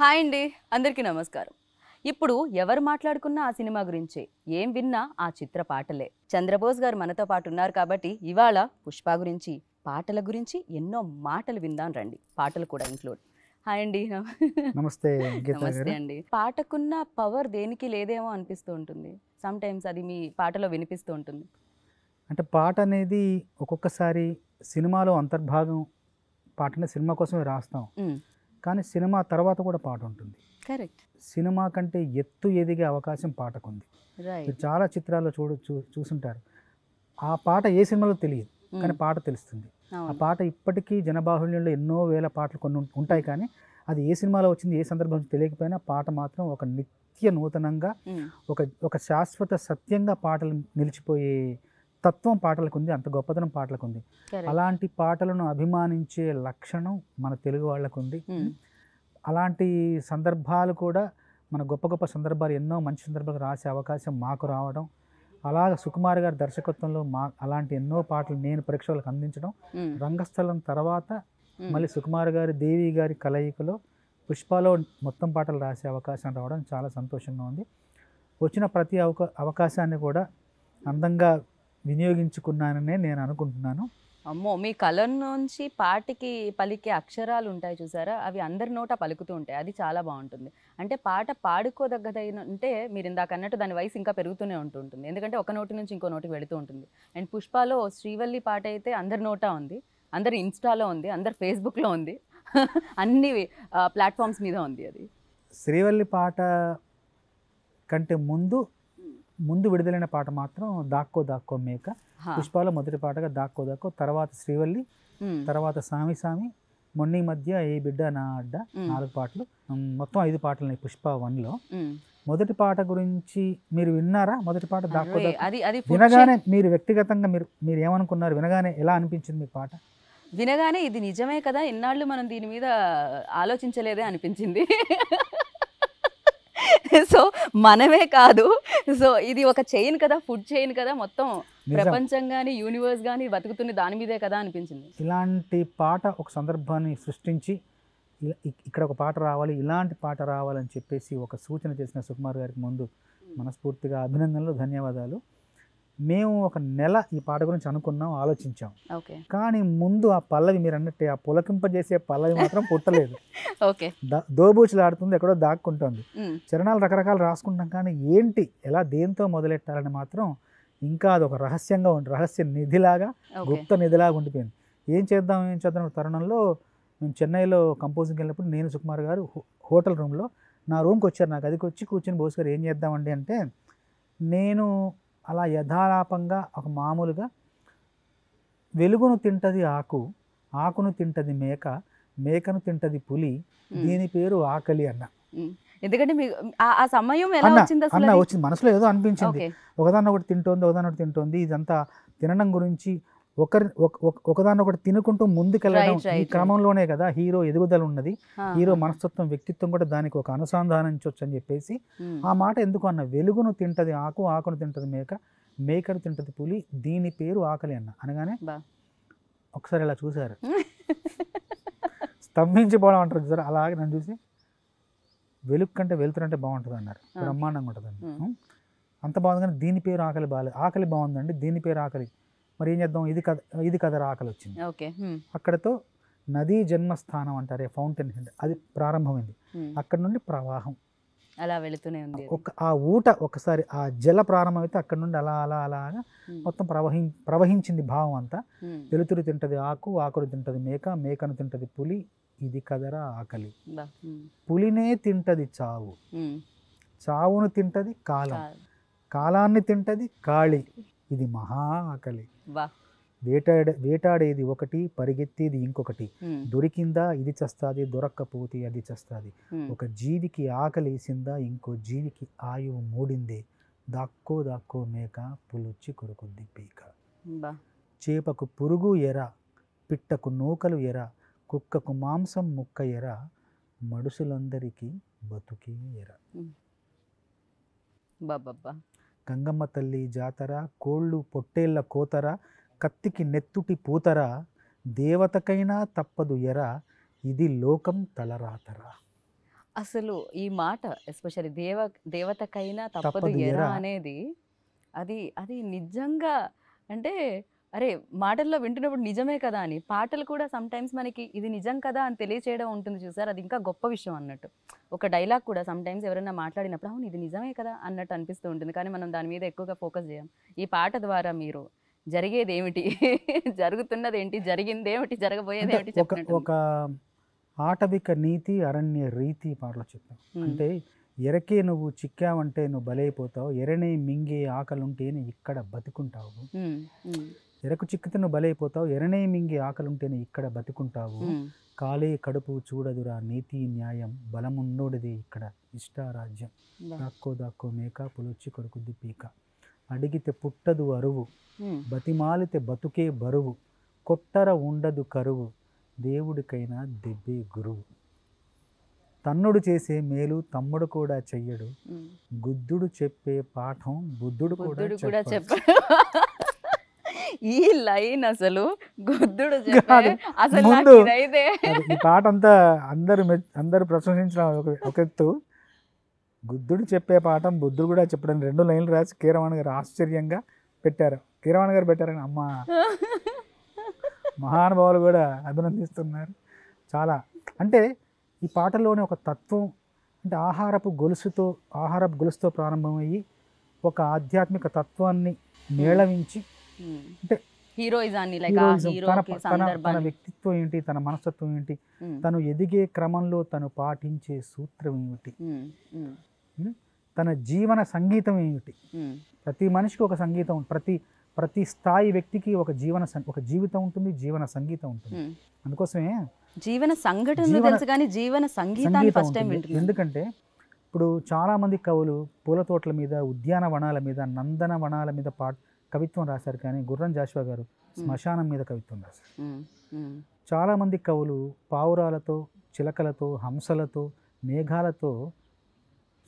Hi అండి అందరికీ నమస్కారం ఇప్పుడు ఎవరు మాట్లాడుకున్నా ఆ సినిమా గురించే ఏం విన్నా ఆ చిత్ర పాటలే చంద్రబోస్ గారు మనతో పాటు ఉన్నారు కాబట్టి ఇవాళ పుష్ప గురించి పాటల గురించి ఎన్నో మాటలు విందాం రండి పాటలు కూడా ఇంక్లూడ్ హాయ్ అండి నమస్తే నమస్తే అండి పాటకున్న పవర్ దేనికి లేదేమో అనిపిస్తూ ఉంటుంది సమ్ టైమ్స్ అది మీ పాటలో వినిపిస్తూ ఉంటుంది అంటే పాట అనేది ఒక్కొక్కసారి సినిమాలో అంతర్భాగం పాటనే సినిమా కోసమే రాస్తాం కానీ సినిమా తర్వాత కూడా పాట ఉంటుంది కరెక్ట్ సినిమా కంటే ఎత్తు ఎదిగే అవకాశం పాటకుంది మీరు చాలా చిత్రాల్లో చూడ చూసుంటారు ఆ పాట ఏ సినిమాలో తెలియదు hmm. కానీ పాట తెలుస్తుంది ఆ పాట ఇప్పటికీ జనబాహుళ్యంలో ఎన్నో వేల పాటలు కొన్ని ఉంటాయి కానీ అది ఏ సినిమాలో వచ్చింది ఏ సందర్భం తెలియకపోయినా పాట మాత్రం ఒక నిత్య నూతనంగా hmm. ఒక ఒక శాశ్వత సత్యంగా పాటలు నిలిచిపోయే తత్వం పాటలకు ఉంది అంత గొప్పతనం పాటలకు ఉంది అలాంటి పాటలను అభిమానించే లక్షణం మన తెలుగు వాళ్ళకు ఉంది hmm. అలాంటి సందర్భాలు కూడా మన గొప్ప గొప్ప సందర్భాలు ఎన్నో మంచి సందర్భాలు రాసే అవకాశం మాకు రావడం అలాగ సుకుమార్ గారి దర్శకత్వంలో మా అలాంటి ఎన్నో పాటలు నేను ప్రేక్షకులకు అందించడం hmm. రంగస్థలం తర్వాత hmm. మళ్ళీ సుకుమార్ గారి దేవి గారి కలయికలో పుష్పలో మొత్తం పాటలు రాసే అవకాశం రావడం చాలా సంతోషంగా ఉంది వచ్చిన ప్రతి అవకాశాన్ని కూడా అందంగా వినియోగించుకున్నాననే నేను అనుకుంటున్నాను అమ్మో మీ కలర్ నుంచి పాటకి పలికే అక్షరాలు ఉంటాయి చూసారా అవి అందరి నోట పలుకుతూ ఉంటాయి అది చాలా బాగుంటుంది అంటే పాట పాడుకోదగ్గదైన అంటే మీరు ఇందాక అన్నట్టు దాని వయసు ఇంకా పెరుగుతూనే ఉంటుంటుంది ఎందుకంటే ఒక నోటి నుంచి ఇంకో నోటికి వెళుతూ ఉంటుంది అండ్ పుష్పలో శ్రీవల్లి పాట అయితే అందరి నోట ఉంది అందరి ఇన్స్టాలో ఉంది అందరు ఫేస్బుక్లో ఉంది అన్ని ప్లాట్ఫామ్స్ మీద ఉంది అది శ్రీవల్లి పాట కంటే ముందు ముందు విడుదలైన పాట మాత్రం దాక్కో దాక్కో మేక పుష్పాల మొదటి పాటగా దాక్కో దాక్కో తర్వాత శ్రీవల్లి తర్వాత సామి సామి మొన్నీ మధ్య ఏ బిడ్డ నా అడ్డ నాలుగు పాటలు మొత్తం ఐదు పాటలు పుష్ప వన్లో మొదటి పాట గురించి మీరు విన్నారా మొదటి పాట దాక్కో వినగానే మీరు వ్యక్తిగతంగా మీరు మీరు ఏమనుకున్నారు వినగానే ఎలా అనిపించింది మీ పాట వినగానే ఇది నిజమే కదా ఇన్నాళ్ళు మనం దీని మీద ఆలోచించలేదే అనిపించింది సో మనమే కాదు సో ఇది ఒక చైన్ కదా ఫుడ్ చైన్ కదా మొత్తం ప్రపంచం కానీ యూనివర్స్ కానీ బతుకుతున్న దాని మీదే కదా అనిపించింది ఇలాంటి పాట ఒక సందర్భాన్ని సృష్టించి ఇక్కడ ఒక పాట రావాలి ఇలాంటి పాట రావాలని చెప్పేసి ఒక సూచన చేసిన సుకుమార్ గారికి ముందు మనస్ఫూర్తిగా అభినందనలు ధన్యవాదాలు మేము ఒక నెల ఈ పాట గురించి అనుకున్నాం ఆలోచించాం కానీ ముందు ఆ పల్లవి మీరు అన్నట్టు ఆ పులకింపజేసే పల్లవి మాత్రం పుట్టలేదు ఆడుతుంది ఎక్కడో దాక్కుంటుంది చరణాలు రకరకాలు రాసుకుంటాం కానీ ఏంటి ఎలా దేంతో మొదలెట్టాలని మాత్రం ఇంకా అది ఒక రహస్యంగా ఉండి రహస్య నిధిలాగా గుప్త నిధిలాగా ఉండిపోయింది ఏం చేద్దాం ఏం చేద్దాం తరుణంలో మేము చెన్నైలో కంపోజింగ్కి వెళ్ళినప్పుడు నేను సుకుమార్ గారు హోటల్ రూమ్లో నా రూమ్కి వచ్చారు నాకు అదికి వచ్చి కూర్చొని బోస్ గారు ఏం చేద్దామండి అంటే నేను అలా యథాలాపంగా ఒక మామూలుగా వెలుగును తింటది ఆకు ఆకును తింటది మేక మేకను తింటది పులి దీని పేరు ఆకలి అన్న ఎందుకంటే ఆ సమయం అన్న వచ్చింది మనసులో ఏదో అనిపించింది ఒకదాన్ని ఒకటి తింటోంది ఒకదాన్న ఒకటి తింటోంది ఇదంతా తినడం గురించి ఒకరి ఒకదానొకటి తినుకుంటూ ముందుకెళ్ళడం ఈ క్రమంలోనే కదా హీరో ఎదుగుదల ఉన్నది హీరో మనస్తత్వం వ్యక్తిత్వం కూడా దానికి ఒక అనుసంధానం చొచ్చు అని చెప్పేసి ఆ మాట ఎందుకు అన్న వెలుగును తింటది ఆకు ఆకును తింటది మేక మేకను తింటది పులి దీని పేరు ఆకలి అన్న అనగానే ఒకసారి ఇలా చూశారు స్తంభించిపోవడం అంటారు చూసారు అలాగే నన్ను చూసి వెలుగు కంటే వెళ్తురంటే బాగుంటుంది అన్నారు బ్రహ్మాండంగా ఉంటుందండి అంత బాగుంది కానీ దీని పేరు ఆకలి బాగాలేదు ఆకలి బాగుందండి దీని పేరు ఆకలి మరి ఏం చేద్దాం ఇది కథ ఇది కథ ఆకలి వచ్చింది ఓకే అక్కడతో నదీ జన్మస్థానం అంటారే ఫౌంటైన్ హెడ్ అది ప్రారంభమైంది అక్కడ నుండి ప్రవాహం అలా వెళుతూనే ఉంది ఒక ఆ ఊట ఒకసారి ఆ జల ప్రారంభమైతే అక్కడ నుండి అలా అలా అలాగా మొత్తం ప్రవహి ప్రవహించింది భావం అంతా వెలుతురు తింటది ఆకు ఆకులు తింటది మేక మేకను తింటది పులి ఇది కదరా ఆకలి పులినే తింటది చావు చావును తింటది కాలం కాలాన్ని తింటది కాళి ఇది మహా ఆకలి వేటాడ వేటాడేది ఒకటి పరిగెత్తేది ఇంకొకటి దొరికిందా ఇది చస్తాది దొరక్కపోతే అది చస్తాది ఒక జీవికి వేసిందా ఇంకో జీవికి ఆయువు మూడిందే దాక్కో దాక్కో మేక పులుచ్చి కొరుకుద్ది పీక చేపకు పురుగు ఎర పిట్టకు నూకలు ఎర కుక్కకు మాంసం ముక్క ఎర మడుసులందరికీ బతుకి ఎర బాబా గంగమ్మ తల్లి జాతర కోళ్ళు పొట్టేళ్ల కోతర కత్తికి నెత్తుటి పూతర దేవతకైనా తప్పదు ఎర ఇది లోకం తలరాతర అసలు ఈ మాట ఎస్పెషల్లీ దేవ దేవతకైనా తప్పదు ఎర అనేది అది అది నిజంగా అంటే అరే మాటల్లో వింటున్నప్పుడు నిజమే కదా అని పాటలు కూడా సమ్ టైమ్స్ మనకి ఇది నిజం కదా అని తెలియచేయడం ఉంటుంది చూసారు అది ఇంకా గొప్ప విషయం అన్నట్టు ఒక డైలాగ్ కూడా సమ్ టైమ్స్ ఎవరైనా మాట్లాడినప్పుడు అవును ఇది నిజమే కదా అన్నట్టు అనిపిస్తూ ఉంటుంది కానీ మనం దాని మీద ఎక్కువగా ఫోకస్ చేయం ఈ పాట ద్వారా మీరు జరిగేది ఏమిటి జరుగుతున్నది ఏంటి జరిగింది ఏమిటి జరగబోయేది ఏమిటి ఒక ఆటవిక నీతి అరణ్య రీతి పాటలో చెప్పాం అంటే ఎరకే నువ్వు చిక్కావంటే నువ్వు బలైపోతావు ఎరనే మింగే ఆకలుంటేనే ఇక్కడ బతుకుంటావు ఎరకు చిక్కితే నువ్వు బలైపోతావు ఎరనే మింగి ఆకలుంటేనే ఇక్కడ బతుకుంటావు కాలే కడుపు చూడదురా నీతి న్యాయం బలముండోడిదే ఇక్కడ ఇష్టారాజ్యం దాక్కో దాక్కో మేక పులొచ్చి కొడుకుద్ది పీక అడిగితే పుట్టదు అరువు బతిమాలితే బతుకే బరువు కొట్టర ఉండదు కరువు దేవుడికైనా దెబ్బే గురువు తన్నుడు చేసే మేలు తమ్ముడు కూడా చెయ్యడు గుద్దుడు చెప్పే పాఠం బుద్ధుడు కూడా చెప్పాడు ఈ లైన్ అసలు గుద్దుడు అసలు ముందు ఈ పాట అంతా అందరు అందరు ప్రశంసించిన ఒక ఎత్తు గుద్దుడు చెప్పే పాఠం బుద్ధుడు కూడా చెప్పడం రెండు లైన్లు రాసి కీరవాణి గారు ఆశ్చర్యంగా పెట్టారు కీరవాణి గారు పెట్టారని అమ్మ మహానుభావులు కూడా అభినందిస్తున్నారు చాలా అంటే ఈ పాటలోని ఒక తత్వం అంటే ఆహారపు గొలుసుతో ఆహారపు గొలుసుతో ప్రారంభమయ్యి ఒక ఆధ్యాత్మిక తత్వాన్ని మేళవించి హీరోయిజాన్ని లైక్ తన వ్యక్తిత్వం ఏంటి తన మనస్తత్వం ఏంటి తను ఎదిగే క్రమంలో తను పాటించే సూత్రం ఏమిటి తన జీవన సంగీతం ఏమిటి ప్రతి మనిషికి ఒక సంగీతం ప్రతి ప్రతి స్థాయి వ్యక్తికి ఒక జీవన ఒక జీవితం ఉంటుంది జీవన సంగీతం ఉంటుంది అందుకోసమే జీవన సంఘటన కానీ జీవన సంగీతాన్ని ఫస్ట్ టైం ఎందుకంటే ఇప్పుడు చాలామంది కవులు పూల తోటల మీద ఉద్యానవనాల మీద నందన వనాల మీద పాట కవిత్వం రాశారు కానీ గుర్రం జాషువా గారు శ్మశానం మీద కవిత్వం రాశారు చాలామంది కవులు పావురాలతో చిలకలతో హంసలతో మేఘాలతో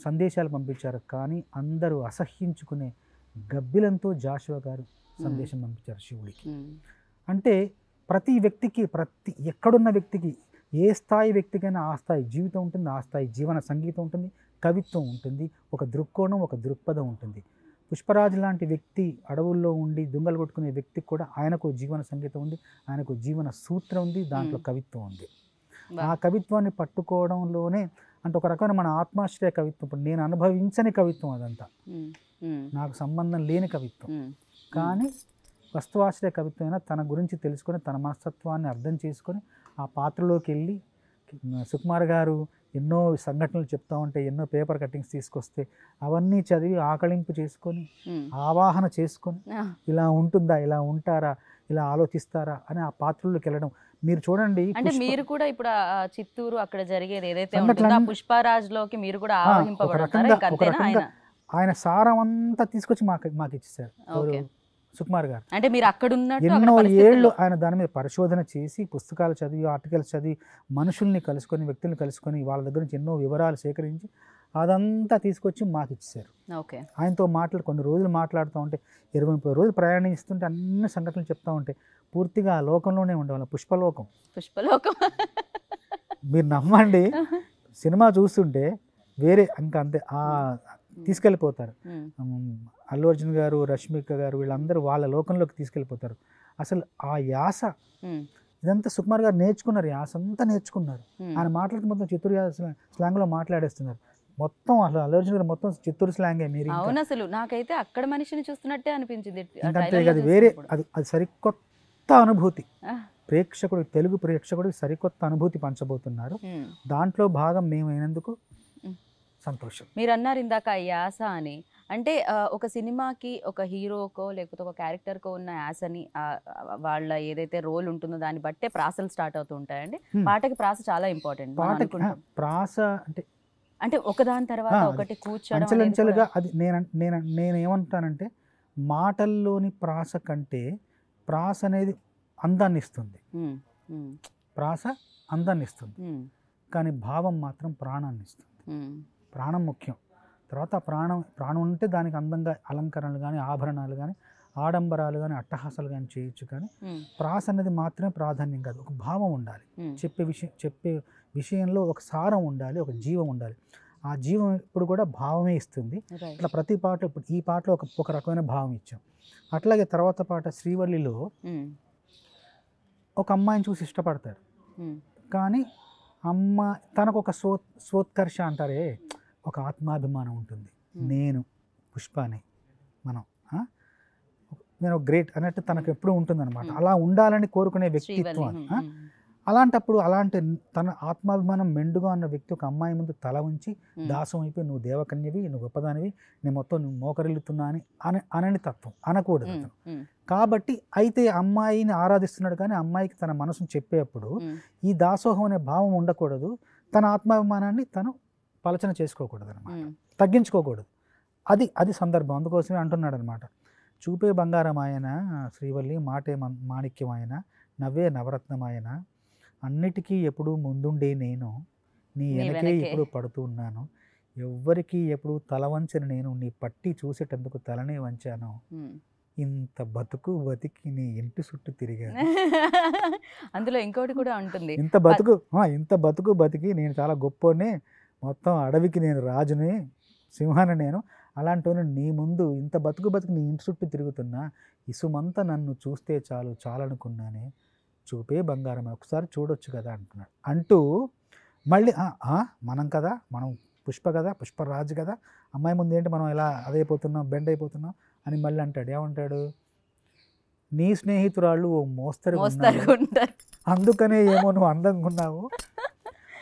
సందేశాలు పంపించారు కానీ అందరూ అసహ్యించుకునే గబ్బిలంతో జాషువా గారు సందేశం పంపించారు శివుడికి అంటే ప్రతి వ్యక్తికి ప్రతి ఎక్కడున్న వ్యక్తికి ఏ స్థాయి వ్యక్తికైనా ఆ స్థాయి జీవితం ఉంటుంది ఆ స్థాయి జీవన సంగీతం ఉంటుంది కవిత్వం ఉంటుంది ఒక దృక్కోణం ఒక దృక్పథం ఉంటుంది పుష్పరాజు లాంటి వ్యక్తి అడవుల్లో ఉండి దుంగలు కొట్టుకునే వ్యక్తికి కూడా ఆయనకు జీవన సంగీతం ఉంది ఆయనకు జీవన సూత్రం ఉంది దాంట్లో కవిత్వం ఉంది ఆ కవిత్వాన్ని పట్టుకోవడంలోనే అంటే ఒక రకమైన మన ఆత్మాశ్రయ కవిత్వం ఇప్పుడు నేను అనుభవించని కవిత్వం అదంతా నాకు సంబంధం లేని కవిత్వం కానీ వస్తువాశ్రయ కవిత్వం అయినా తన గురించి తెలుసుకొని తన మనస్తత్వాన్ని అర్థం చేసుకొని ఆ పాత్రలోకి వెళ్ళి సుకుమార్ గారు ఎన్నో సంఘటనలు చెప్తా ఉంటే ఎన్నో పేపర్ కట్టింగ్స్ తీసుకొస్తే అవన్నీ చదివి ఆకలింపు చేసుకొని ఆవాహన చేసుకొని ఇలా ఉంటుందా ఇలా ఉంటారా ఇలా ఆలోచిస్తారా అని ఆ పాత్రలోకి వెళ్ళడం మీరు చూడండి అంటే మీరు కూడా ఇప్పుడు చిత్తూరు అక్కడ జరిగేది ఏదైతే పుష్పరాజ్ లోకి మీరు కూడా ఆయన సారం అంతా తీసుకొచ్చి మాకు మాకు ఇచ్చేసారు సుకుమార్ గారు అంటే మీరు అక్కడ ఎన్నో ఏళ్ళు ఆయన దాని మీద పరిశోధన చేసి పుస్తకాలు చదివి ఆర్టికల్స్ చదివి మనుషుల్ని కలుసుకొని వ్యక్తుల్ని కలుసుకొని వాళ్ళ దగ్గర నుంచి ఎన్నో వివరాలు సేకరించి అదంతా తీసుకొచ్చి మాకు ఇచ్చారు ఓకే ఆయనతో మాట్లాడు కొన్ని రోజులు మాట్లాడుతూ ఉంటే ఇరవై ముప్పై రోజులు ప్రయాణిస్తుంటే అన్ని సంఘటనలు చెప్తా ఉంటే పూర్తిగా ఆ లోకంలోనే ఉండేవాళ్ళం పుష్పలోకం పుష్పలోకం మీరు నమ్మండి సినిమా చూస్తుంటే వేరే ఇంకా అంతే తీసుకెళ్ళిపోతారు అల్లు అర్జున్ గారు రష్మిక గారు వీళ్ళందరూ వాళ్ళ లోకంలోకి తీసుకెళ్ళిపోతారు అసలు ఆ యాస ఇదంతా సుకుమార్ గారు నేర్చుకున్నారు యాస అంతా నేర్చుకున్నారు ఆయన మాట్లాడితే మొత్తం చిత్తూరు స్లాంగ్లో మాట్లాడేస్తున్నారు మొత్తం అసలు అల్లు అర్జున్ గారు మొత్తం చిత్తూరు స్లాంగే మీరు అసలు నాకైతే అక్కడ మనిషిని చూస్తున్నట్టే అనిపించింది అంటే అది వేరే అది అది సరికొత్త అనుభూతి ప్రేక్షకుడు తెలుగు ప్రేక్షకుడికి సరికొత్త అనుభూతి పంచబోతున్నారు దాంట్లో భాగం మేమైనందుకు సంతోషం మీరు అన్నారు ఇందాక యాస అని అంటే ఒక సినిమాకి ఒక హీరోకో లేకపోతే ఒక క్యారెక్టర్కో ఉన్న యాసని వాళ్ళ ఏదైతే రోల్ ఉంటుందో దాన్ని బట్టే ప్రాసలు స్టార్ట్ అవుతూ ఉంటాయండి పాటకి ప్రాస చాలా ఇంపార్టెంట్ ప్రాస అంటే అంటే ఒకదాని తర్వాత ఒకటి కూర్చోగా అది నేను నేను నేనేమంటానంటే మాటల్లోని ప్రాస కంటే ప్రాస అనేది అందాన్ని ఇస్తుంది ప్రాస అందాన్ని ఇస్తుంది కానీ భావం మాత్రం ప్రాణాన్ని ఇస్తుంది ప్రాణం ముఖ్యం తర్వాత ప్రాణం ప్రాణం ఉంటే దానికి అందంగా అలంకరణలు కానీ ఆభరణాలు కానీ ఆడంబరాలు కానీ అట్టహాసాలు కానీ చేయొచ్చు కానీ ప్రాస అనేది మాత్రమే ప్రాధాన్యం కాదు ఒక భావం ఉండాలి చెప్పే విషయం చెప్పే విషయంలో ఒక సారం ఉండాలి ఒక జీవం ఉండాలి ఆ జీవం ఇప్పుడు కూడా భావమే ఇస్తుంది అట్లా ప్రతి పాట ఇప్పుడు ఈ పాటలో ఒక ఒక రకమైన భావం ఇచ్చాం అట్లాగే తర్వాత పాట శ్రీవల్లిలో ఒక అమ్మాయిని చూసి ఇష్టపడతారు కానీ అమ్మ తనకు ఒక స్వో స్వోత్కర్ష అంటారే ఒక ఆత్మాభిమానం ఉంటుంది నేను పుష్పాని మనం నేను గ్రేట్ అన్నట్టు తనకు ఎప్పుడూ అనమాట అలా ఉండాలని కోరుకునే వ్యక్తిత్వం అలాంటప్పుడు అలాంటి తన ఆత్మాభిమానం మెండుగా ఉన్న వ్యక్తి ఒక అమ్మాయి ముందు తల ఉంచి దాసం అయిపోయి నువ్వు దేవకన్యవి నువ్వు గొప్పదానివి నేను మొత్తం నువ్వు మోకరిల్లుతున్నా అని అని అనని తత్వం అనకూడదు అతను కాబట్టి అయితే అమ్మాయిని ఆరాధిస్తున్నాడు కానీ అమ్మాయికి తన మనసును చెప్పేప్పుడు ఈ దాసోహం అనే భావం ఉండకూడదు తన ఆత్మాభిమానాన్ని తను పలచన చేసుకోకూడదు అనమాట తగ్గించుకోకూడదు అది అది సందర్భం అందుకోసమే అంటున్నాడు అనమాట చూపే బంగారం ఆయన శ్రీవల్లి మాటే మాణిక్యం ఆయన నవ్వే నవరత్నం ఆయన అన్నిటికీ ఎప్పుడు ముందుండే నేను నీ వెనకే ఎప్పుడు ఉన్నాను ఎవ్వరికి ఎప్పుడు తల వంచిన నేను నీ పట్టి చూసేటందుకు తలనే వంచాను ఇంత బతుకు బతికి నీ ఇంటి చుట్టూ తిరిగాను అందులో ఇంకోటి కూడా ఉంటుంది ఇంత బతుకు ఇంత బతుకు బతికి నేను చాలా గొప్పనే మొత్తం అడవికి నేను రాజుని సింహాన్ని నేను అలాంటి నీ ముందు ఇంత బతుకు బతుకు నీ ఇంటి చుట్టూ తిరుగుతున్నా ఇసుమంతా నన్ను చూస్తే చాలు చాలనుకున్నానే చూపే బంగారం ఒకసారి చూడొచ్చు కదా అంటున్నాడు అంటూ మళ్ళీ మనం కదా మనం పుష్ప కదా పుష్పరాజు కదా అమ్మాయి ముందు ఏంటి మనం ఇలా అదైపోతున్నాం బెండ్ అయిపోతున్నాం అని మళ్ళీ అంటాడు ఏమంటాడు నీ స్నేహితురాళ్ళు ఓ మోస్తరు అందుకనే ఏమో నువ్వు అందంగా ఉన్నావు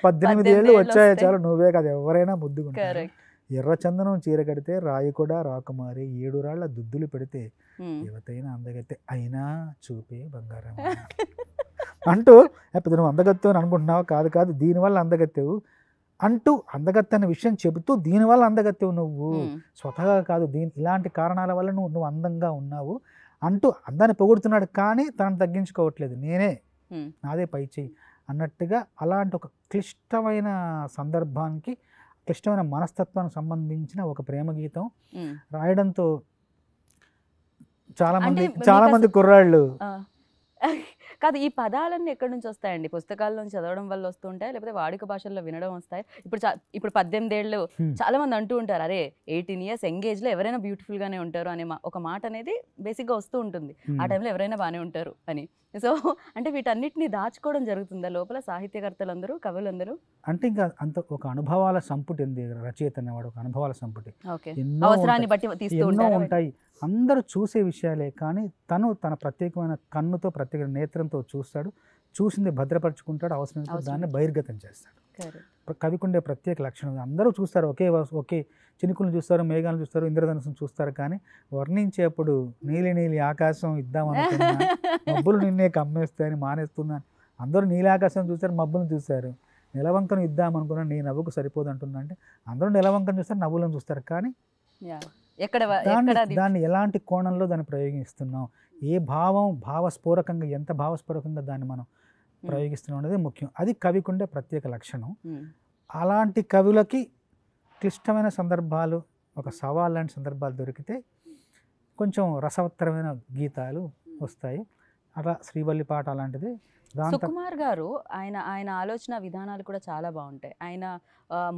పద్దెనిమిది ఏళ్ళు వచ్చాయో చాలు నువ్వే కదా ఎవరైనా ముద్దుకుంటారు ఎర్ర చందనం చీర కడితే రాయి కూడా రాకుమారి ఏడు రాళ్ల దుద్దులు పెడితే యువతైన అందగత్తే అయినా చూపే బంగారం అంటూ పెద్ద నువ్వు అందగత్తు అని అనుకుంటున్నావు కాదు కాదు దీనివల్ల అందగత్తేవు అంటూ అందగత్తె విషయం చెబుతూ దీనివల్ల అందగత్తేవు నువ్వు స్వతహా కాదు దీని ఇలాంటి కారణాల వల్ల నువ్వు నువ్వు అందంగా ఉన్నావు అంటూ అందాన్ని పొగుడుతున్నాడు కానీ తనను తగ్గించుకోవట్లేదు నేనే నాదే పై చెయ్యి అన్నట్టుగా అలాంటి ఒక క్లిష్టమైన సందర్భానికి క్లిష్టమైన మనస్తత్వానికి సంబంధించిన ఒక ప్రేమ గీతం రాయడంతో చాలా మంది చాలా మంది కుర్రాళ్ళు కాదు ఈ పదాలన్నీ ఎక్కడి నుంచి వస్తాయండి పుస్తకాల్లో చదవడం వల్ల వస్తూ ఉంటాయి లేకపోతే వాడుక భాషల్లో వినడం వస్తాయి ఇప్పుడు ఇప్పుడు పద్దెనిమిది ఏళ్ళు చాలా మంది అంటూ ఉంటారు అరే ఎయిటీన్ ఇయర్స్ ఎంగేజ్ లో ఎవరైనా బ్యూటిఫుల్ గానే ఉంటారు అనే ఒక మాట అనేది బేసిక్ గా వస్తూ ఉంటుంది ఆ టైంలో ఎవరైనా బాగానే ఉంటారు అని సో అంటే వీటన్నిటిని దాచుకోవడం జరుగుతుందా లోపల సాహిత్యకర్తలందరూ కవులందరూ అంటే ఇంకా అంత ఒక అనుభవాల సంపుటి ఉంది రచయిత అనేవాడు ఒక అనుభవాల సంపుటి అవసరాన్ని బట్టి తీస్తూ ఉంటాయి అందరూ చూసే విషయాలే కానీ తను తన ప్రత్యేకమైన కన్నుతో ప్రత్యేక నేత్రంతో చూస్తాడు చూసింది భద్రపరచుకుంటాడు అవసరం దాన్ని బహిర్గతం చేస్తాడు కవికుండే ప్రత్యేక లక్షణం అందరూ చూస్తారు ఒకే ఒకే చినుకులు చూస్తారు మేఘాలను చూస్తారు ఇంద్రధనుసును చూస్తారు కానీ వర్ణించేప్పుడు నీలి నీలి ఆకాశం ఇద్దామని మబ్బులు నిన్నే కమ్మేస్తాయని మానేస్తుందని అందరూ నీలి ఆకాశం చూస్తారు మబ్బులను చూస్తారు నిలవంకను ఇద్దామనుకున్నా నీ నవ్వుకు సరిపోదు అంటుందంటే అందరూ నిలవంకను చూస్తారు నవ్వులను చూస్తారు కానీ దాన్ని ఎలాంటి కోణంలో దాన్ని ప్రయోగిస్తున్నాం ఏ భావం భావస్ఫూరకంగా ఎంత భావస్ఫూరకంగా దాన్ని మనం ప్రయోగిస్తున్నాం అనేది ముఖ్యం అది కవికుండే ప్రత్యేక లక్షణం అలాంటి కవులకి క్లిష్టమైన సందర్భాలు ఒక సవాల్ లాంటి సందర్భాలు దొరికితే కొంచెం రసవత్తరమైన గీతాలు వస్తాయి అలా శ్రీవల్లి పాట అలాంటిది సుకుమార్ గారు ఆయన ఆయన ఆలోచన విధానాలు కూడా చాలా బాగుంటాయి ఆయన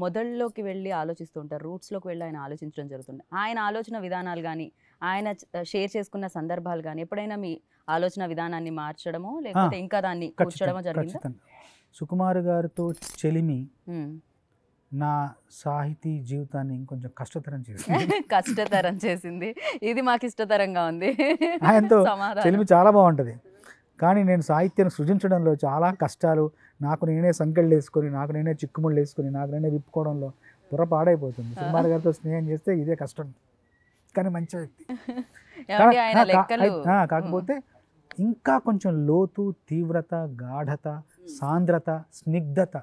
మొదల్లోకి వెళ్ళి ఆలోచిస్తుంటారు రూట్స్లోకి వెళ్ళి ఆయన ఆలోచించడం జరుగుతుంది ఆయన ఆలోచన విధానాలు కానీ ఆయన షేర్ చేసుకున్న సందర్భాలు కానీ ఎప్పుడైనా మీ ఆలోచన విధానాన్ని మార్చడమో లేకపోతే ఇంకా దాన్ని కూర్చడమో జరిగింది సుకుమార్ గారితో చెలిమి నా సాహితీ జీవితాన్ని ఇంకొంచెం కష్టతరం చేసింది కష్టతరం చేసింది ఇది మాకు ఇష్టతరంగా ఉంది ఆయనతో చెలిమి చాలా బాగుంటుంది కానీ నేను సాహిత్యాన్ని సృజించడంలో చాలా కష్టాలు నాకు నేనే సంకెళ్ళు వేసుకొని నాకు నేనే చిక్కుముళ్ళు వేసుకొని నాకు నేనే విప్పుకోవడంలో బుర్ర పాడైపోతుంది గారితో స్నేహం చేస్తే ఇదే కష్టం కానీ మంచి వ్యక్తి కాకపోతే ఇంకా కొంచెం లోతు తీవ్రత గాఢత సాంద్రత స్నిగ్ధత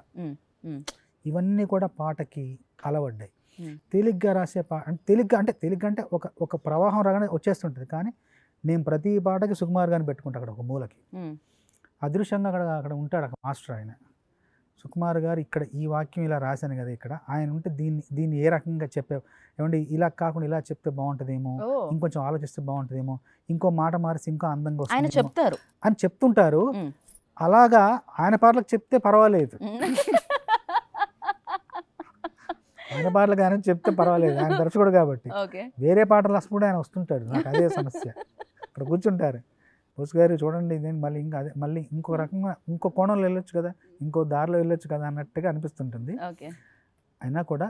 ఇవన్నీ కూడా పాటకి అలవడ్డాయి తేలిగ్గా రాసే పా అంటే తేలిగ్గా అంటే తేలిగ్గా అంటే ఒక ఒక ప్రవాహం రాగానే వచ్చేస్తుంటుంది కానీ నేను ప్రతి పాటకి సుకుమార్ గారిని పెట్టుకుంటా అక్కడ ఒక మూలకి అదృశ్యంగా అక్కడ అక్కడ ఉంటాడు అక్కడ మాస్టర్ ఆయన సుకుమార్ గారు ఇక్కడ ఈ వాక్యం ఇలా రాశాను కదా ఇక్కడ ఆయన ఉంటే దీన్ని దీన్ని ఏ రకంగా చెప్పే ఏమండి ఇలా కాకుండా ఇలా చెప్తే బాగుంటుందేమో ఇంకొంచెం ఆలోచిస్తే బాగుంటుందేమో ఇంకో మాట మారిస్తే ఇంకో అందంగా వస్తుంది చెప్తారు అని చెప్తుంటారు అలాగా ఆయన పాటలకు చెప్తే పర్వాలేదు ఆయన పాటలు కానీ చెప్తే పర్వాలేదు ఆయన దర్శకుడు కాబట్టి వేరే పాటలు అసలు కూడా ఆయన వస్తుంటాడు నాకు అదే సమస్య ఇక్కడ కూర్చుంటారు బోస్ గారు చూడండి ఇదేంటి మళ్ళీ ఇంకా అదే మళ్ళీ ఇంకో రకంగా ఇంకో కోణంలో వెళ్ళొచ్చు కదా ఇంకో దారిలో వెళ్ళొచ్చు కదా అన్నట్టుగా అనిపిస్తుంటుంది అయినా కూడా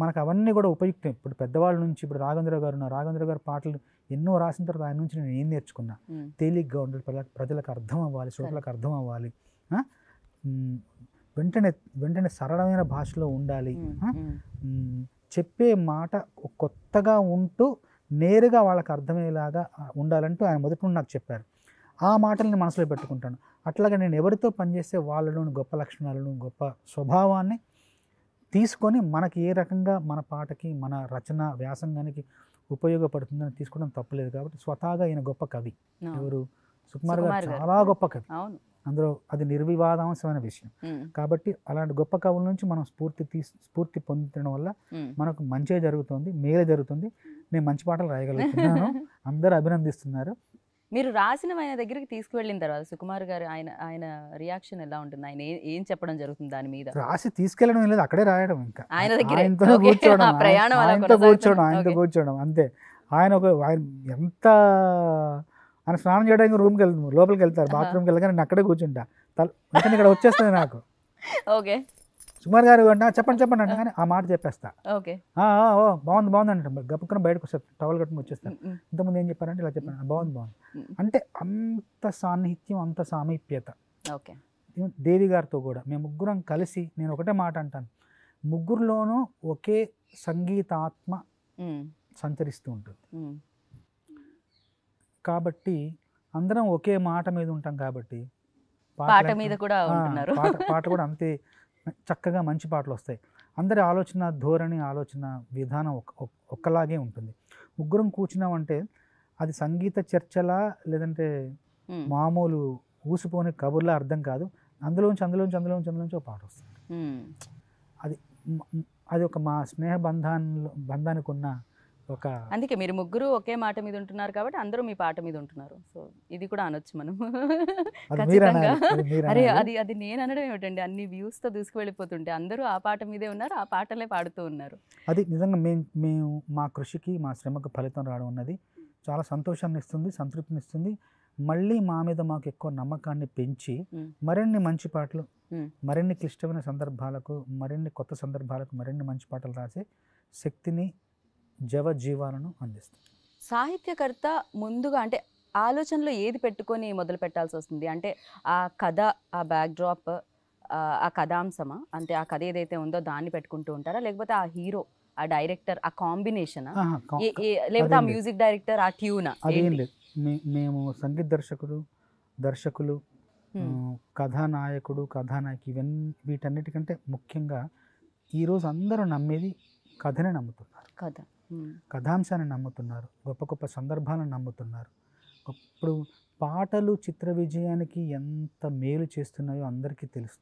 మనకు అవన్నీ కూడా ఉపయుక్తం ఇప్పుడు పెద్దవాళ్ళ నుంచి ఇప్పుడు రాఘవేంద్ర గారు ఉన్నారు రాఘవేంద్ర గారు పాటలు ఎన్నో రాసిన తర్వాత ఆయన నుంచి నేను ఏం నేర్చుకున్నా తేలిగ్గా ఉండాలి ప్రజలకు అర్థం అవ్వాలి శ్రోతలకు అర్థం అవ్వాలి వెంటనే వెంటనే సరళమైన భాషలో ఉండాలి చెప్పే మాట కొత్తగా ఉంటూ నేరుగా వాళ్ళకి అర్థమయ్యేలాగా ఉండాలంటూ ఆయన మొదటి నాకు చెప్పారు ఆ మాటల్ని మనసులో పెట్టుకుంటాను అట్లాగే నేను ఎవరితో పనిచేస్తే వాళ్ళలోని గొప్ప లక్షణాలను గొప్ప స్వభావాన్ని తీసుకొని మనకి ఏ రకంగా మన పాటకి మన రచన వ్యాసంగానికి ఉపయోగపడుతుందని తీసుకోవడం తప్పలేదు కాబట్టి స్వతహాగా ఈయన గొప్ప కవి ఎవరు సుకుమార్ గారు చాలా గొప్ప కవి అవును అందులో అది నిర్వివాదాంశమైన విషయం కాబట్టి అలాంటి గొప్ప కవుల నుంచి మనం స్ఫూర్తి తీ స్ఫూర్తి పొందడం వల్ల మనకు మంచిగా జరుగుతుంది మేలే జరుగుతుంది నేను మంచి పాటలు రాయగలుగుతున్నాను అందరూ అభినందిస్తున్నారు మీరు రాసిన ఆయన దగ్గరికి తీసుకువెళ్ళిన తర్వాత సుకుమార్ గారు ఆయన ఆయన రియాక్షన్ ఎలా ఉంటుంది ఆయన ఏం చెప్పడం జరుగుతుంది దాని మీద రాసి తీసుకెళ్ళడం లేదు అక్కడే రాయడం ఇంకా ఆయన దగ్గర కూర్చోవడం కూర్చోవడం ఆయనతో కూర్చోవడం అంతే ఆయన ఒక ఆయన ఎంత ఆయన స్నానం చేయడానికి రూమ్కి వెళ్తాము లోపలికి వెళ్తారు బాత్రూమ్కి వెళ్ళగానే నేను అక్కడే కూర్చుంటా తల ఇక్కడ వచ్చేస్తుంది నాకు ఓకే సుమార్ గారు అంట చెప్పండి చెప్పండి అంటే కానీ ఆ మాట చెప్పేస్తా ఓకే ఓ బాగుంది బాగుంది అంటే గప్పుకున్న బయటకు వస్తాను టవల్ కట్టుకుని వచ్చేస్తాను ఇంతకుముందు ఏం చెప్పారంటే ఇలా చెప్పాను బాగుంది బాగుంది అంటే అంత సాన్నిహిత్యం అంత సామీప్యత ఓకే దేవి గారితో కూడా మేము ముగ్గురం కలిసి నేను ఒకటే మాట అంటాను ముగ్గురులోనూ ఒకే సంగీతాత్మ సంచరిస్తూ ఉంటుంది కాబట్టి అందరం ఒకే మాట మీద ఉంటాం కాబట్టి పాట మీద కూడా పాట కూడా అంతే చక్కగా మంచి పాటలు వస్తాయి అందరి ఆలోచన ధోరణి ఆలోచన విధానం ఒక్కలాగే ఉంటుంది ముగ్గురం కూర్చున్నామంటే అది సంగీత చర్చలా లేదంటే మామూలు ఊసిపోని కబుర్లా అర్థం కాదు అందులోంచి అందులోంచి అందులోంచి అందులోంచి ఒక పాట వస్తుంది అది అది ఒక మా స్నేహ బంధాన్ని బంధానికి ఉన్న ఒక అందుకే మీరు ముగ్గురు ఒకే మాట మీద ఉంటున్నారు కాబట్టి అందరూ మీ పాట మీద ఉంటున్నారు సో ఇది కూడా అనొచ్చు మనం ఖచ్చితంగా అరే అది అది నేను అనడం ఏమిటండి అన్ని వ్యూస్తో దూసుకువెళ్ళిపోతుంటే అందరూ ఆ పాట మీదే ఉన్నారు ఆ పాటలే పాడుతూ ఉన్నారు అది నిజంగా మేము మేము మా కృషికి మా శ్రమకు ఫలితం రావడం అన్నది చాలా సంతోషాన్ని ఇస్తుంది సంతృప్తిని ఇస్తుంది మళ్ళీ మా మీద మాకు ఎక్కువ నమ్మకాన్ని పెంచి మరిన్ని మంచి పాటలు మరిన్ని క్లిష్టమైన సందర్భాలకు మరిన్ని కొత్త సందర్భాలకు మరిన్ని మంచి పాటలు రాసే శక్తిని జవజీవాలను అందిస్తుంది సాహిత్యకర్త ముందుగా అంటే ఆలోచనలో ఏది పెట్టుకొని మొదలు పెట్టాల్సి వస్తుంది అంటే ఆ కథ ఆ బ్యాక్డ్రాప్ ఆ కథాంశమా అంటే ఆ కథ ఏదైతే ఉందో దాన్ని పెట్టుకుంటూ ఉంటారా లేకపోతే ఆ హీరో ఆ డైరెక్టర్ ఆ కాంబినేషన్ లేకపోతే ఆ మ్యూజిక్ డైరెక్టర్ ఆ ట్యూనా అదేం లేదు మేము సంగీత దర్శకులు దర్శకులు కథానాయకుడు కథానాయకి ఇవన్నీ వీటన్నిటికంటే ముఖ్యంగా ఈరోజు అందరూ నమ్మేది కథనే నమ్ముతున్నారు కథ కథాంశాన్ని నమ్ముతున్నారు గొప్ప గొప్ప సందర్భాలను నమ్ముతున్నారు ఇప్పుడు పాటలు చిత్ర విజయానికి ఎంత మేలు చేస్తున్నాయో అందరికీ తెలుసు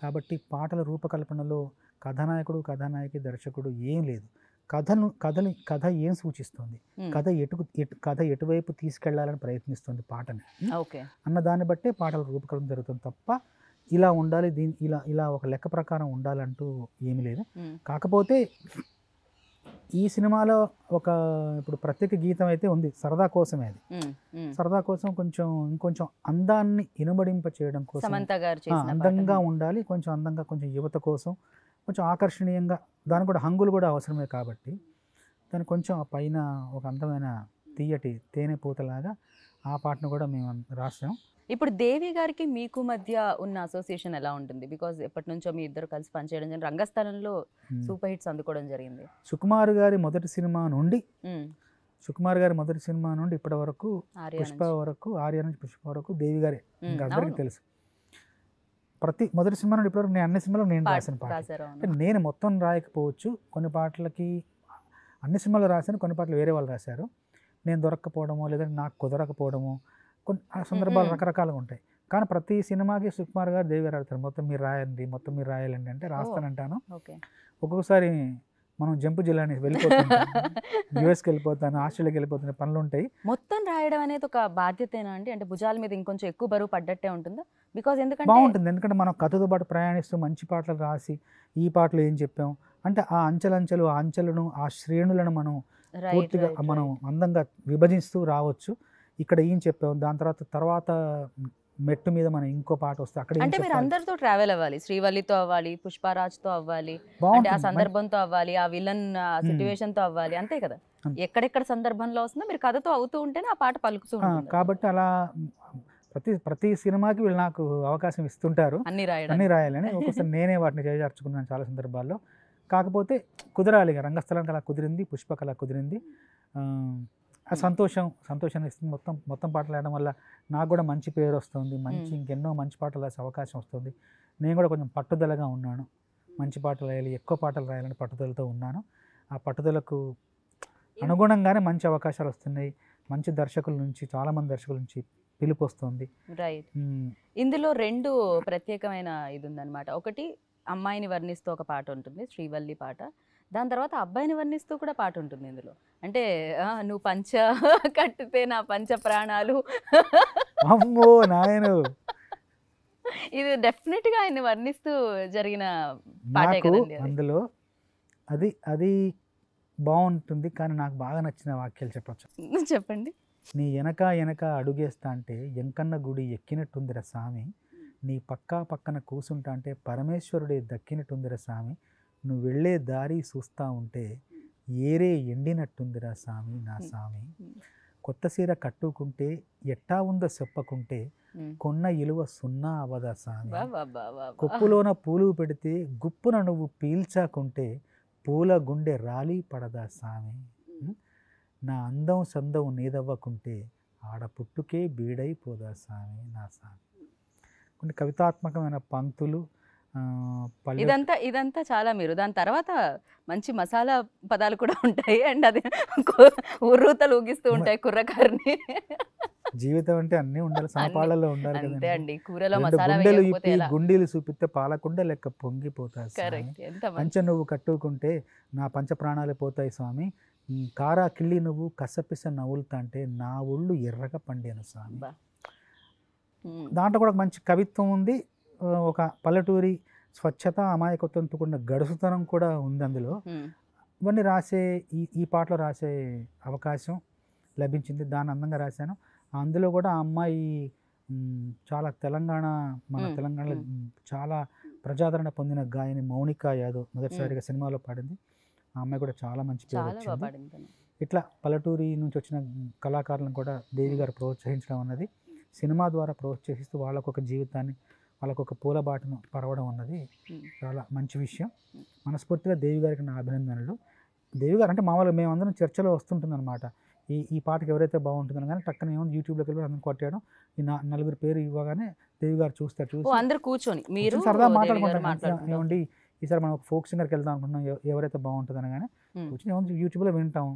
కాబట్టి పాటల రూపకల్పనలో కథానాయకుడు కథానాయకి దర్శకుడు ఏం లేదు కథను కథని కథ ఏం సూచిస్తుంది కథ ఎటు కథ ఎటువైపు తీసుకెళ్లాలని ప్రయత్నిస్తుంది పాటని అన్న దాన్ని బట్టే పాటల రూపకల్పన జరుగుతుంది తప్ప ఇలా ఉండాలి దీని ఇలా ఇలా ఒక లెక్క ప్రకారం ఉండాలంటూ ఏమీ లేదు కాకపోతే ఈ సినిమాలో ఒక ఇప్పుడు ప్రత్యేక గీతం అయితే ఉంది సరదా కోసమే అది సరదా కోసం కొంచెం ఇంకొంచెం అందాన్ని ఇనుబడింప చేయడం కోసం అందంగా ఉండాలి కొంచెం అందంగా కొంచెం యువత కోసం కొంచెం ఆకర్షణీయంగా దానికి కూడా హంగులు కూడా అవసరమే కాబట్టి దాని కొంచెం పైన ఒక అందమైన తీయటి తేనె పూతలాగా ఆ పాటను కూడా మేము రాసాం ఇప్పుడు దేవి గారికి మీకు మధ్య ఉన్న అసోసియేషన్ ఎలా ఉంటుంది బికాజ్ ఎప్పటి నుంచో మీ ఇద్దరు కలిసి పనిచేయడం జరిగింది రంగస్థలంలో సూపర్ హిట్స్ అందుకోవడం జరిగింది సుకుమార్ గారి మొదటి సినిమా నుండి సుకుమార్ గారి మొదటి సినిమా నుండి ఇప్పటి వరకు పుష్ప వరకు ఆర్య నుంచి పుష్ప వరకు దేవి గారి అందరికీ తెలుసు ప్రతి మొదటి సినిమా నుండి ఇప్పటివరకు నేను అన్ని సినిమాలు నేను రాసిన పాట నేను మొత్తం రాయకపోవచ్చు కొన్ని పాటలకి అన్ని సినిమాలు రాశాను కొన్ని పాటలు వేరే వాళ్ళు రాశారు నేను దొరక్కపోవడమో లేదంటే నాకు కుదరకపోవడమో కొన్ని ఆ సందర్భాలు రకరకాలుగా ఉంటాయి కానీ ప్రతి సినిమాకి సుకుమార్ గారు దేవి గారు ఆడతారు మొత్తం మీరు రాయండి మొత్తం మీరు రాయాలండి అంటే రాస్తానంటాను ఒక్కొక్కసారి మనం జంపు జిల్లాని వెళ్ళిపోతాం యుఎస్కి వెళ్ళిపోతాను ఆస్ట్రేలియాకి వెళ్ళిపోతాను పనులు ఉంటాయి మొత్తం రాయడం అనేది ఒక బాధ్యతేనా అండి అంటే భుజాల మీద ఇంకొంచెం ఎక్కువ బరువు పడ్డట్టే ఉంటుందా బికాస్ ఎందుకంటే బాగుంటుంది ఎందుకంటే మనం కథతో పాటు ప్రయాణిస్తూ మంచి పాటలు రాసి ఈ పాటలు ఏం చెప్పాం అంటే ఆ అంచెలంచెలు ఆ అంచెలను ఆ శ్రేణులను మనం పూర్తిగా మనం అందంగా విభజిస్తూ రావచ్చు ఇక్కడ ఏం చెప్పాం దాని తర్వాత తర్వాత మెట్టు మీద మనం ఇంకో పాట వస్తే అక్కడ అంటే మీరు అందరితో ట్రావెల్ అవ్వాలి శ్రీవల్లితో అవ్వాలి పుష్పరాజ్తో అవ్వాలి అంటే ఆ సందర్భంతో అవ్వాలి ఆ విలన్ hmm. తో అవ్వాలి అంతే కదా ఎక్కడెక్కడ సందర్భంలో వస్తుందో మీరు కథతో అవుతూ ఉంటేనే ఆ పాట పలుకుతూ కాబట్టి అలా ప్రతి ప్రతి సినిమాకి వీళ్ళు నాకు అవకాశం ఇస్తుంటారు అన్ని రాయాలని ఒకసారి నేనే వాటిని చేజార్చుకున్నాను చాలా సందర్భాల్లో కాకపోతే కుదరాలి ఇక రంగస్థలానికి అలా కుదిరింది పుష్పకు కుదిరింది ఆ సంతోషం సంతోషాన్ని ఇస్తుంది మొత్తం మొత్తం పాటలు ఆడడం వల్ల నాకు కూడా మంచి పేరు వస్తుంది మంచి ఇంకెన్నో మంచి పాటలు రాసే అవకాశం వస్తుంది నేను కూడా కొంచెం పట్టుదలగా ఉన్నాను మంచి పాటలు రాయాలి ఎక్కువ పాటలు రాయాలని పట్టుదలతో ఉన్నాను ఆ పట్టుదలకు అనుగుణంగానే మంచి అవకాశాలు వస్తున్నాయి మంచి దర్శకుల నుంచి చాలామంది దర్శకుల నుంచి పిలుపు వస్తుంది రైట్ ఇందులో రెండు ప్రత్యేకమైన ఇది ఉందన్నమాట ఒకటి అమ్మాయిని వర్ణిస్తూ ఒక పాట ఉంటుంది శ్రీవల్లి పాట దాని తర్వాత అబ్బాయిని వర్ణిస్తూ కూడా పాట ఉంటుంది ఇందులో అంటే నువ్వు పంచ కట్టితే నా పంచ ప్రాణాలు అమ్మో నాయను ఇది డెఫినెట్ గా ఆయన వర్ణిస్తూ జరిగిన పాటే కదండి అందులో అది అది బాగుంటుంది కానీ నాకు బాగా నచ్చిన వాక్యాలు చెప్పచ్చు చెప్పండి నీ వెనక వెనక అడుగేస్తా అంటే ఎంకన్న గుడి ఎక్కినట్టుందిరా స్వామి నీ పక్కా పక్కన కూసుంటా అంటే పరమేశ్వరుడే దక్కినట్టుందిరా స్వామి నువ్వు వెళ్ళే దారి చూస్తూ ఉంటే ఏరే ఎండినట్టుందిరా స్వామి నా స్వామి కొత్త సీర కట్టుకుంటే ఎట్టా ఉందో చెప్పకుంటే కొన్న ఇలువ సున్నా అవదా స్వామి కుప్పులోన పూలు పెడితే గుప్పున నువ్వు పీల్చాకుంటే పూల గుండె రాలి పడదా స్వామి నా అందం సందం నీదవ్వకుంటే ఆడ పుట్టుకే బీడైపోదా స్వామి నా స్వామి కొన్ని కవితాత్మకమైన పంక్తులు ఇదంతా ఇదంతా చాలా మీరు దాని తర్వాత మంచి మసాలా పదాలు కూడా ఉంటాయి అండ్ అది ఉర్రూతలు ఊగిస్తూ ఉంటాయి కుర్రకారిని జీవితం అంటే అన్నీ ఉండాలి సమపాళ్ళలో ఉండాలి అండి కూరలో గుండీలు చూపిస్తే పాలకుండా లెక్క పొంగిపోతాయి కరెక్ట్ పంచ నువ్వు కట్టుకుంటే నా పంచ ప్రాణాలు పోతాయి స్వామి కారా కిళ్ళి నువ్వు కసపిస నవ్వులుతా అంటే నా ఒళ్ళు ఎర్రగా పండేను స్వామి దాంట్లో కూడా మంచి కవిత్వం ఉంది ఒక పల్లెటూరి స్వచ్ఛత అమాయకత్వంతో కూడిన గడుసుతనం కూడా ఉంది అందులో ఇవన్నీ రాసే ఈ ఈ పాటలో రాసే అవకాశం లభించింది దాన్ని అందంగా రాశాను అందులో కూడా అమ్మాయి చాలా తెలంగాణ మన తెలంగాణలో చాలా ప్రజాదరణ పొందిన గాయని మౌనిక యాదవ్ మొదటిసారిగా సినిమాలో పాడింది ఆ అమ్మాయి కూడా చాలా మంచి పేరు ఇట్లా పల్లెటూరి నుంచి వచ్చిన కళాకారులను కూడా దేవి గారు ప్రోత్సహించడం అన్నది సినిమా ద్వారా ప్రోత్సహిస్తూ వాళ్ళకు ఒక జీవితాన్ని వాళ్ళకు ఒక పూలబాటను పరవడం అన్నది చాలా మంచి విషయం మనస్ఫూర్తిగా దేవి గారికి నా అభినందనలు దేవి గారు అంటే మామూలుగా మేమందరం చర్చలో వస్తుంటుందన్నమాట ఈ ఈ పాటకి ఎవరైతే బాగుంటుందని కానీ పక్కన ఏమో యూట్యూబ్లోకి వెళ్ళి అందరం కొట్టేయడం ఈ నా నలుగురు పేరు ఇవ్వగానే దేవి గారు చూస్తారు చూసి అందరు కూర్చొని మీరు సరదా మాట్లాడుకుంటారు ఏమండి ఈసారి మనం ఒక ఫోక్ సింగర్కి వెళ్దాం అనుకుంటున్నాం ఎవరైతే బాగుంటుందని కానీ కూర్చొని యూట్యూబ్లో వింటాం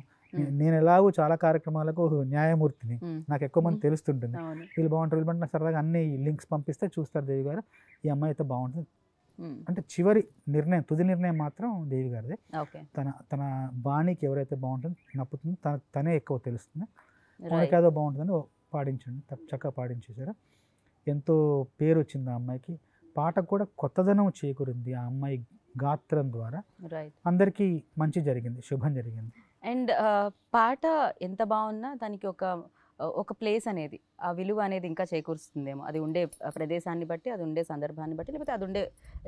నేను ఎలాగో చాలా కార్యక్రమాలకు న్యాయమూర్తిని నాకు ఎక్కువ మంది తెలుస్తుంటుంది వీళ్ళు బాగుంటారు వీళ్ళు నాకు సరదాగా అన్ని లింక్స్ పంపిస్తే చూస్తారు దేవి గారు ఈ అమ్మాయి అయితే బాగుంటుంది అంటే చివరి నిర్ణయం తుది నిర్ణయం మాత్రం దేవి గారిదే తన తన బాణికి ఎవరైతే బాగుంటుంది నప్పుతుంది తన తనే ఎక్కువ తెలుస్తుంది తనకి ఏదో బాగుంటుందని పాడించండి చక్కగా పాడించేశారు ఎంతో పేరు వచ్చింది ఆ అమ్మాయికి పాట కూడా కొత్తదనం చేకూరింది ఆ అమ్మాయి గాత్రం ద్వారా అందరికీ మంచి జరిగింది శుభం జరిగింది అండ్ పాట ఎంత బాగున్నా దానికి ఒక ఒక ప్లేస్ అనేది ఆ విలువ అనేది ఇంకా చేకూరుస్తుందేమో అది ఉండే ప్రదేశాన్ని బట్టి అది ఉండే సందర్భాన్ని బట్టి లేకపోతే అది ఉండే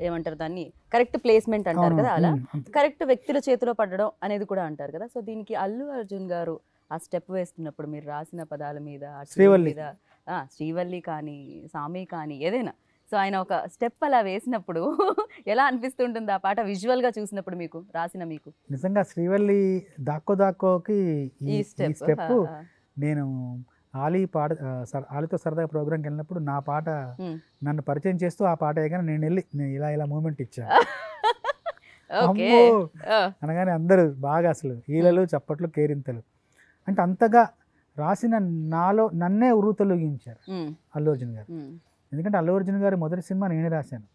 ఏమంటారు దాన్ని కరెక్ట్ ప్లేస్మెంట్ అంటారు కదా అలా కరెక్ట్ వ్యక్తుల చేతిలో పడడం అనేది కూడా అంటారు కదా సో దీనికి అల్లు అర్జున్ గారు ఆ స్టెప్ వేస్తున్నప్పుడు మీరు రాసిన పదాల మీద శ్రీవల్లి మీద శ్రీవల్లి కానీ సామి కానీ ఏదైనా సో ఆయన ఒక స్టెప్ అలా వేసినప్పుడు ఎలా అనిపిస్తుంటుంది ఆ పాట విజువల్గా చూసినప్పుడు మీకు రాసిన మీకు నిజంగా శ్రీవల్లి దాక్కో దాక్కోకి ఈ స్టెప్ నేను ఆలీ పాట ఆలీతో సరదాగా ప్రోగ్రామ్కి వెళ్ళినప్పుడు నా పాట నన్ను పరిచయం చేస్తూ ఆ పాట కానీ నేను వెళ్ళి నేను ఇలా ఇలా మూమెంట్ ఇచ్చా అమ్మో అనగానే అందరూ బాగా అసలు ఈలలు చప్పట్లు కేరింతలు అంటే అంతగా రాసిన నాలో నన్నే ఉరుతలుగించారు అల్లు అర్జున్ గారు ఎందుకంటే అల్లు అర్జున్ గారి మొదటి సినిమా నేనే రాశాను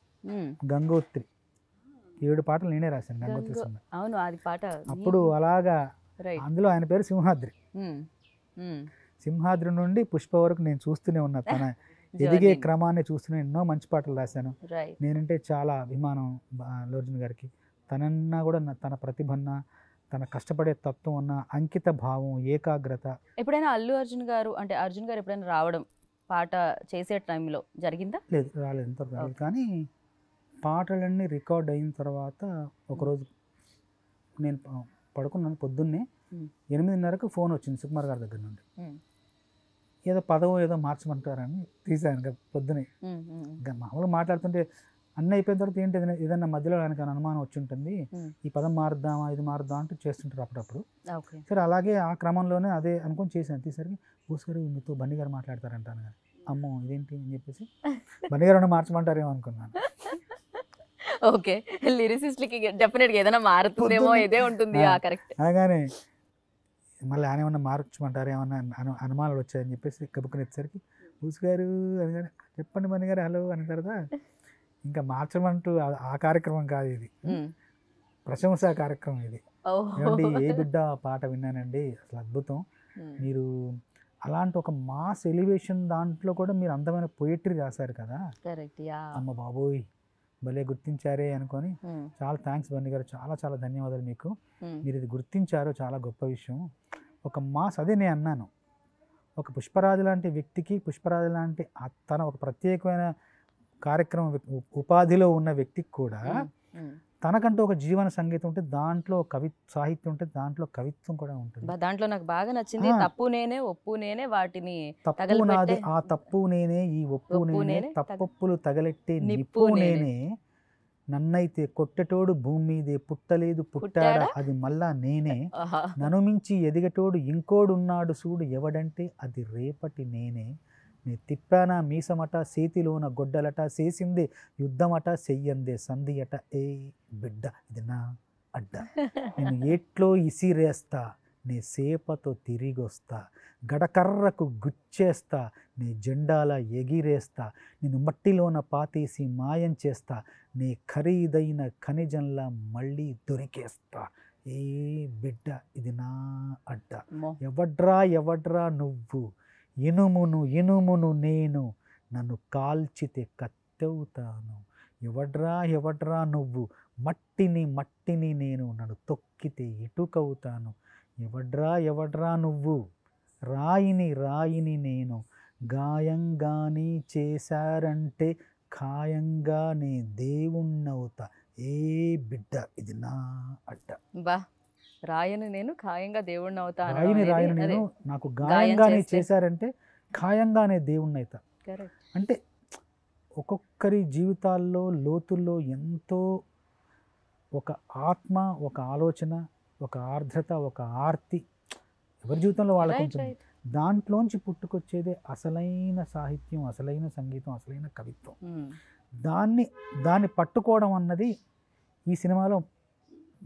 గంగోత్రి ఏడు పాటలు నేనే రాశాను గంగోత్రి సినిమా అవును అది పాట అప్పుడు అలాగా అందులో ఆయన పేరు సింహాద్రి సింహాద్రి నుండి పుష్ప వరకు నేను చూస్తూనే ఉన్నా తన ఎదిగే క్రమాన్ని చూస్తూనే ఎన్నో మంచి పాటలు రాశాను నేనంటే చాలా అభిమానం అర్జున్ గారికి తనన్నా కూడా తన ప్రతిభన్న తన కష్టపడే తత్వం ఉన్న అంకిత భావం ఏకాగ్రత ఎప్పుడైనా అల్లు అర్జున్ గారు అంటే అర్జున్ గారు ఎప్పుడైనా రావడం పాట చేసే టైంలో జరిగిందా లేదు రాలేదు రాలేదు కానీ పాటలన్నీ రికార్డ్ అయిన తర్వాత ఒకరోజు నేను పడుకున్నాను పొద్దున్నే ఎనిమిదిన్నరకు ఫోన్ వచ్చింది సుకుమార్ గారి దగ్గర నుండి ఏదో పదవో ఏదో మార్చమంటారని తీశాను పొద్దునే మామూలుగా మాట్లాడుతుంటే అన్నీ అయిపోయిన తర్వాత ఏంటి ఏదైనా మధ్యలో ఆయనకు అనుమానం వచ్చి ఉంటుంది ఈ పదం మారుద్దామా ఇది మారుద్దా అంటే చేస్తుంటారు అప్పుడప్పుడు సరే అలాగే ఆ క్రమంలోనే అదే అనుకుని చేశాను తీసరికి బోస్ గారు మీతో బండి గారు మాట్లాడతారంటాను కానీ అమ్మో ఇదేంటి అని చెప్పేసి బండి గారు మార్చమంటారేమో అనుకున్నాను ఓకే లిరిసిస్ట్లకి డెఫినెట్గా ఏదైనా మారుతుందేమో ఇదే ఉంటుంది కరెక్ట్ అలాగానే మళ్ళీ ఆయన ఏమన్నా మార్చమంటారు ఏమన్నా అను అనుమానాలు వచ్చాయని చెప్పేసి కబుక్కునేసరికి బూసు గారు అని చెప్పండి మణి గారు హలో అని తర్వాత ఇంకా మార్చమంటూ ఆ కార్యక్రమం కాదు ఇది ప్రశంసా కార్యక్రమం ఇది ఏమండి ఏ బిడ్డ పాట విన్నానండి అసలు అద్భుతం మీరు అలాంటి ఒక మాస్ ఎలివేషన్ దాంట్లో కూడా మీరు అందమైన పోయిటరీ రాశారు కదా అమ్మ బాబోయ్ భలే గుర్తించారే అనుకొని చాలా థ్యాంక్స్ బండి గారు చాలా చాలా ధన్యవాదాలు మీకు మీరు ఇది గుర్తించారు చాలా గొప్ప విషయం ఒక మాస్ అదే నేను అన్నాను ఒక పుష్పరాజు లాంటి వ్యక్తికి పుష్పరాజు లాంటి తన ఒక ప్రత్యేకమైన కార్యక్రమం ఉపాధిలో ఉన్న వ్యక్తికి కూడా తనకంటూ ఒక జీవన సంగీతం ఉంటే దాంట్లో కవి సాహిత్యం ఉంటే దాంట్లో కవిత్వం కూడా ఉంటుంది దాంట్లో నాకు బాగా నచ్చింది తప్పు నేనే ఒప్పు నేనే వాటిని తప్పు నాది ఆ తప్పు నేనే ఈ ఒప్పు నేనే తప్పొప్పులు తగలెట్టి నిప్పు నేనే నన్నైతే కొట్టెటోడు భూమి మీదే పుట్టలేదు పుట్టాడా అది మళ్ళా నేనే మించి ఎదిగటోడు ఇంకోడున్నాడు సూడు ఎవడంటే అది రేపటి నేనే నీ తిప్పాన మీసమట సేతిలోన గొడ్డలట చేసింది యుద్ధమట చెయ్యందే సంధి అట ఏ బిడ్డ ఇది నా అడ్డ నేను ఏట్లో ఇసిరేస్తా నీ సేపతో తిరిగొస్తా గడకర్రకు గుచ్చేస్తా నీ జెండాల ఎగిరేస్తా నేను మట్టిలోన పాతేసి మాయం చేస్తా నీ ఖరీదైన ఖనిజంలా మళ్ళీ దొరికేస్తా ఏ బిడ్డ ఇది నా అడ్డ ఎవడ్రా ఎవడ్రా నువ్వు ఇనుమును ఇనుమును నేను నన్ను కాల్చితే కత్తెవుతాను ఎవడ్రా ఎవడ్రా నువ్వు మట్టిని మట్టిని నేను నన్ను తొక్కితే ఇటుకవుతాను ఎవడ్రా ఎవడ్రా నువ్వు రాయిని రాయిని నేను గాయంగానే చేశారంటే ఖాయంగానే దేవుణ్ణవుతా ఏ బిడ్డ ఇది నా అడ్డ బా రాయను నేను ఖాయంగా దేవుణ్ణి అవుతాను రాయని రాయను నేను నాకు గాయంగానే చేశారంటే ఖాయంగానే దేవుణ్ణి అవుతా అంటే ఒక్కొక్కరి జీవితాల్లో లోతుల్లో ఎంతో ఒక ఆత్మ ఒక ఆలోచన ఒక ఆర్ద్రత ఒక ఆర్తి ఎవరి జీవితంలో వాళ్ళకి ఉంటుంది దాంట్లోంచి పుట్టుకొచ్చేదే అసలైన సాహిత్యం అసలైన సంగీతం అసలైన కవిత్వం hmm. దాన్ని దాన్ని పట్టుకోవడం అన్నది ఈ సినిమాలో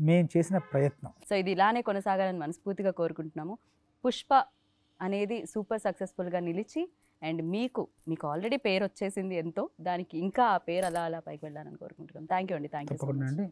మేము చేసిన ప్రయత్నం సో ఇది ఇలానే కొనసాగాలని మనస్ఫూర్తిగా కోరుకుంటున్నాము పుష్ప అనేది సూపర్ సక్సెస్ఫుల్గా నిలిచి అండ్ మీకు మీకు ఆల్రెడీ పేరు వచ్చేసింది ఎంతో దానికి ఇంకా ఆ పేరు అలా అలా పైకి వెళ్ళాలని కోరుకుంటున్నాం థ్యాంక్ యూ అండి థ్యాంక్ యూ